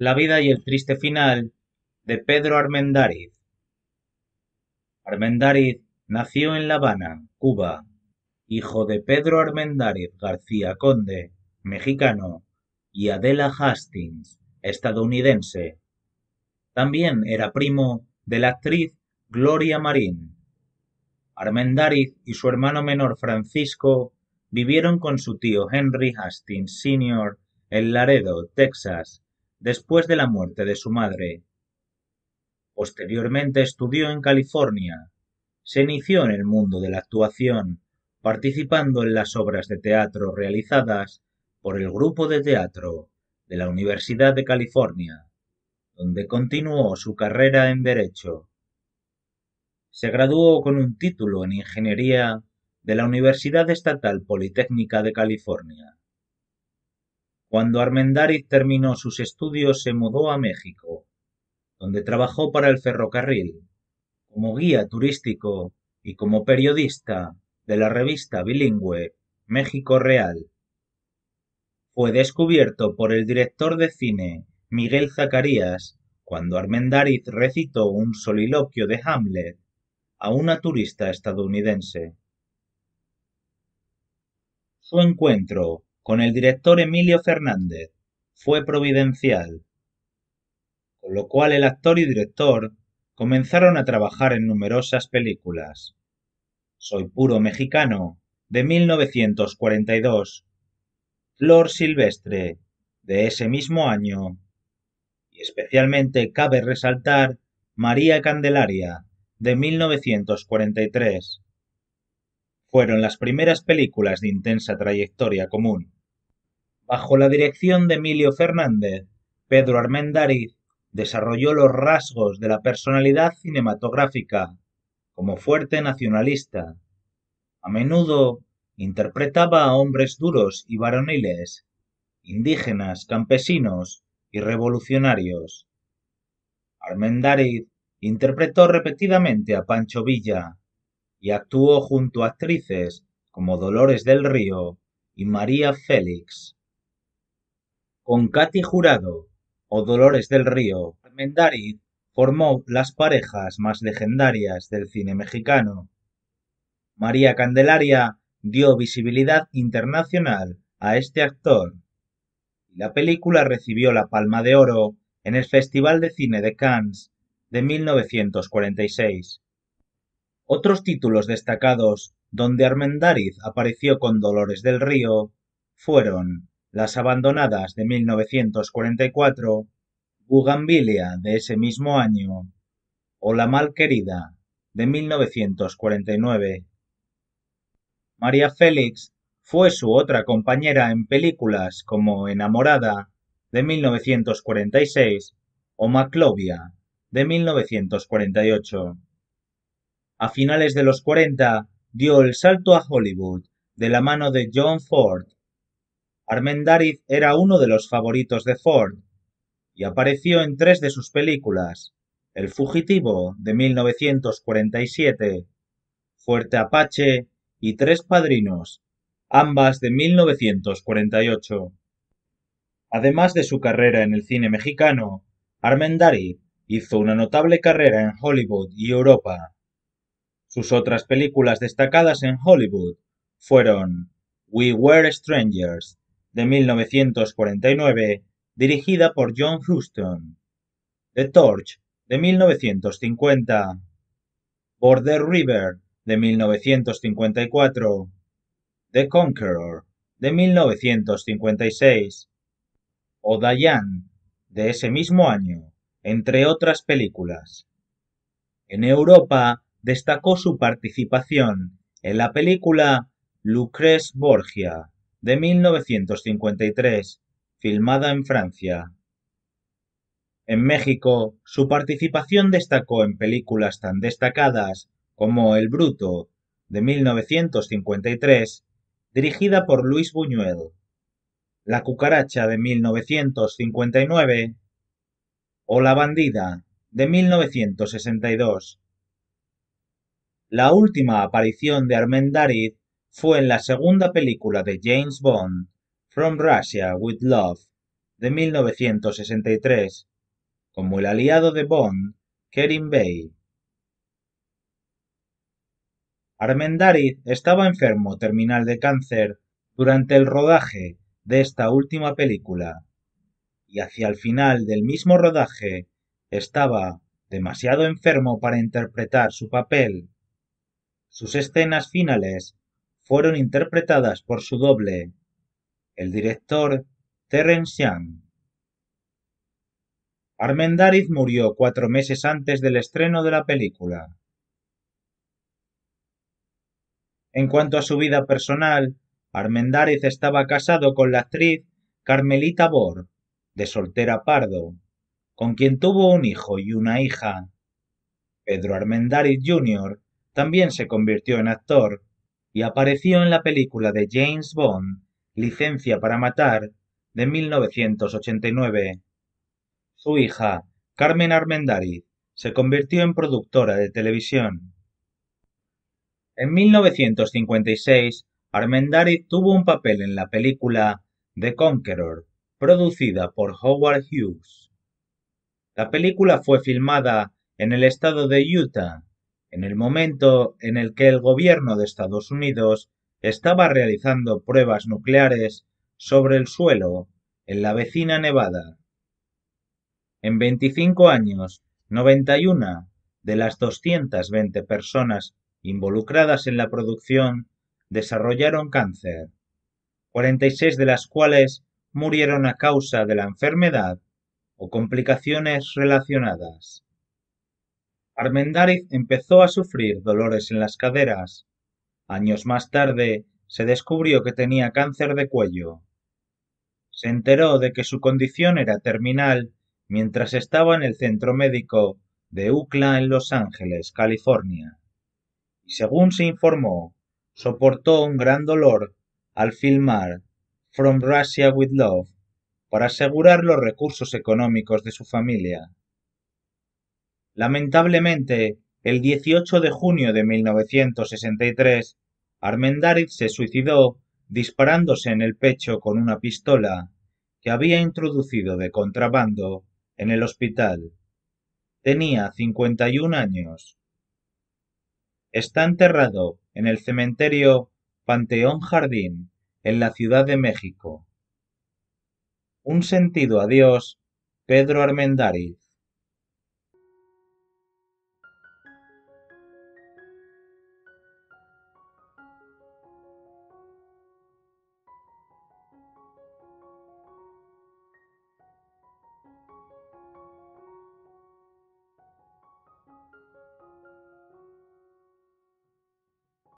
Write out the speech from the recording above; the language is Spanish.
La vida y el triste final de Pedro Armendáriz. Armendáriz nació en La Habana, Cuba, hijo de Pedro Armendáriz García Conde, mexicano, y Adela Hastings, estadounidense. También era primo de la actriz Gloria Marín. Armendáriz y su hermano menor Francisco vivieron con su tío Henry Hastings Sr. en Laredo, Texas, después de la muerte de su madre. Posteriormente estudió en California. Se inició en el mundo de la actuación, participando en las obras de teatro realizadas por el Grupo de Teatro de la Universidad de California, donde continuó su carrera en Derecho. Se graduó con un título en Ingeniería de la Universidad Estatal Politécnica de California. Cuando Armendáriz terminó sus estudios se mudó a México, donde trabajó para el ferrocarril, como guía turístico y como periodista de la revista bilingüe México Real. Fue descubierto por el director de cine Miguel Zacarías cuando Armendáriz recitó un soliloquio de Hamlet a una turista estadounidense. Su encuentro con el director Emilio Fernández fue providencial, con lo cual el actor y director comenzaron a trabajar en numerosas películas. Soy puro mexicano, de 1942, Flor Silvestre, de ese mismo año, y especialmente cabe resaltar María Candelaria, de 1943. Fueron las primeras películas de intensa trayectoria común. Bajo la dirección de Emilio Fernández, Pedro Armendáriz desarrolló los rasgos de la personalidad cinematográfica como fuerte nacionalista. A menudo interpretaba a hombres duros y varoniles, indígenas, campesinos y revolucionarios. Armendáriz interpretó repetidamente a Pancho Villa y actuó junto a actrices como Dolores del Río y María Félix. Con Katy Jurado o Dolores del Río Armendáriz formó las parejas más legendarias del cine mexicano. María Candelaria dio visibilidad internacional a este actor. y La película recibió la Palma de Oro en el Festival de Cine de Cannes de 1946. Otros títulos destacados donde Armendáriz apareció con Dolores del Río fueron las abandonadas de 1944, Bugambilia de ese mismo año o La malquerida de 1949. María Félix fue su otra compañera en películas como Enamorada de 1946 o Maclovia de 1948. A finales de los 40 dio el salto a Hollywood de la mano de John Ford Armendariz era uno de los favoritos de Ford y apareció en tres de sus películas: El fugitivo de 1947, Fuerte Apache y Tres Padrinos, ambas de 1948. Además de su carrera en el cine mexicano, Armendariz hizo una notable carrera en Hollywood y Europa. Sus otras películas destacadas en Hollywood fueron We Were Strangers de 1949, dirigida por John Huston. The Torch, de 1950. Border River, de 1954. The Conqueror, de 1956. O Dayan, de ese mismo año, entre otras películas. En Europa destacó su participación en la película Lucrez Borgia, de 1953, filmada en Francia. En México, su participación destacó en películas tan destacadas como El Bruto, de 1953, dirigida por Luis Buñuel, La cucaracha de 1959 o La bandida de 1962. La última aparición de Armendáriz fue en la segunda película de James Bond, From Russia with Love, de 1963, como el aliado de Bond, Kerim Bey. Armendáriz estaba enfermo terminal de cáncer durante el rodaje de esta última película, y hacia el final del mismo rodaje estaba demasiado enfermo para interpretar su papel. Sus escenas finales fueron interpretadas por su doble, el director Terence Young. Armendáriz murió cuatro meses antes del estreno de la película. En cuanto a su vida personal, Armendariz estaba casado con la actriz Carmelita Bor, de soltera Pardo, con quien tuvo un hijo y una hija. Pedro Armendáriz Jr. también se convirtió en actor y apareció en la película de James Bond, Licencia para Matar, de 1989. Su hija, Carmen Armendáriz, se convirtió en productora de televisión. En 1956, Armendáriz tuvo un papel en la película The Conqueror, producida por Howard Hughes. La película fue filmada en el estado de Utah en el momento en el que el gobierno de Estados Unidos estaba realizando pruebas nucleares sobre el suelo en la vecina Nevada. En 25 años, 91 de las 220 personas involucradas en la producción desarrollaron cáncer, 46 de las cuales murieron a causa de la enfermedad o complicaciones relacionadas. Armendáriz empezó a sufrir dolores en las caderas. Años más tarde se descubrió que tenía cáncer de cuello. Se enteró de que su condición era terminal mientras estaba en el centro médico de UCLA en Los Ángeles, California. Y según se informó, soportó un gran dolor al filmar From Russia with Love para asegurar los recursos económicos de su familia. Lamentablemente, el 18 de junio de 1963, Armendáriz se suicidó disparándose en el pecho con una pistola que había introducido de contrabando en el hospital. Tenía 51 años. Está enterrado en el cementerio Panteón Jardín, en la Ciudad de México. Un sentido adiós, Pedro Armendáriz.